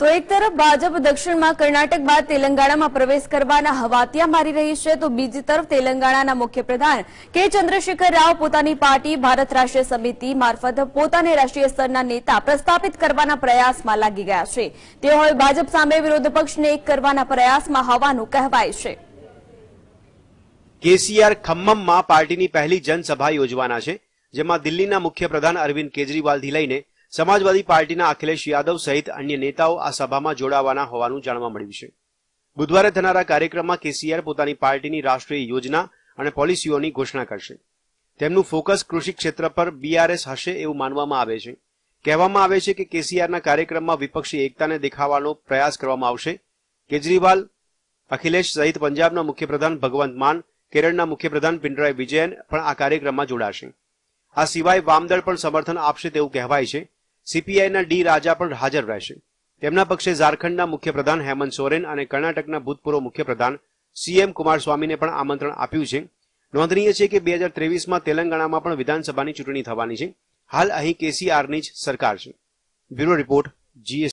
તો એક તરફ ભાજપ દક્ષિણમાં કર્ણાટક બાદ તેલંગાણામાં પ્રવેશ કરવાના હવાતિયા મારી રહી છે તો બીજી તરફ તેલંગાણાના મુખ્યપ્રધાન કે ચંદ્રશેખર રાવ પોતાની પાર્ટી ભારત રાષ્ટ્રીય સમિતિ મારફત પોતાને રાષ્ટ્રીય સ્તરના નેતા પ્રસ્થાપિત કરવાના પ્રયાસમાં લાગી ગયા છે તેઓ હવે ભાજપ સામે વિરોધ પક્ષને એક કરવાના પ્રયાસમાં હોવાનું કહેવાય છે કેસીઆર ખમ્મમમાં પાર્ટીની પહેલી જનસભા યોજવાના છે જેમાં દિલ્હીના મુખ્યપ્રધાન અરવિંદ કેજરીવાલથી લઈને સમાજવાદી પાર્ટીના અખિલેશ યાદવ સહિત અન્ય નેતાઓ આ સભામાં જોડાવાના હોવાનું જાણવા મળ્યું છે બુધવારે થનારા કાર્યક્રમમાં કેસીઆર પોતાની પાર્ટીની રાષ્ટ્રીય યોજના અને પોલિસીઓની ઘોષણા કરશે તેમનું ફોકસ કૃષિ ક્ષેત્ર પર બીઆરએસ હશે એવું માનવામાં આવે છે કહેવામાં આવે છે કે કેસીઆરના કાર્યક્રમમાં વિપક્ષી એકતાને દેખાવાનો પ્રયાસ કરવામાં આવશે કેજરીવાલ અખિલેશ સહિત પંજાબના મુખ્યપ્રધાન ભગવંત માન કેરળના મુખ્યપ્રધાન પિનરાઈ વિજયન પણ આ કાર્યક્રમમાં જોડાશે આ સિવાય વામદળ પણ સમર્થન આપશે તેવું કહેવાય છે સીપીઆઈના ડી રાજા પણ હાજર રહેશે તેમના પક્ષે ઝારખંડના મુખ્યપ્રધાન હેમંત સોરેન અને કર્ણાટકના ભૂતપૂર્વ મુખ્યપ્રધાન સીએમ કુમાર કુમારસ્વામીને પણ આમંત્રણ આપ્યું છે નોંધનીય છે કે બે હજાર ત્રેવીસમાં તેલંગાણામાં પણ વિધાનસભાની ચૂંટણી થવાની છે હાલ અહીં કેસીઆરની જ સરકાર છે બ્યુરો રિપોર્ટ જીએસ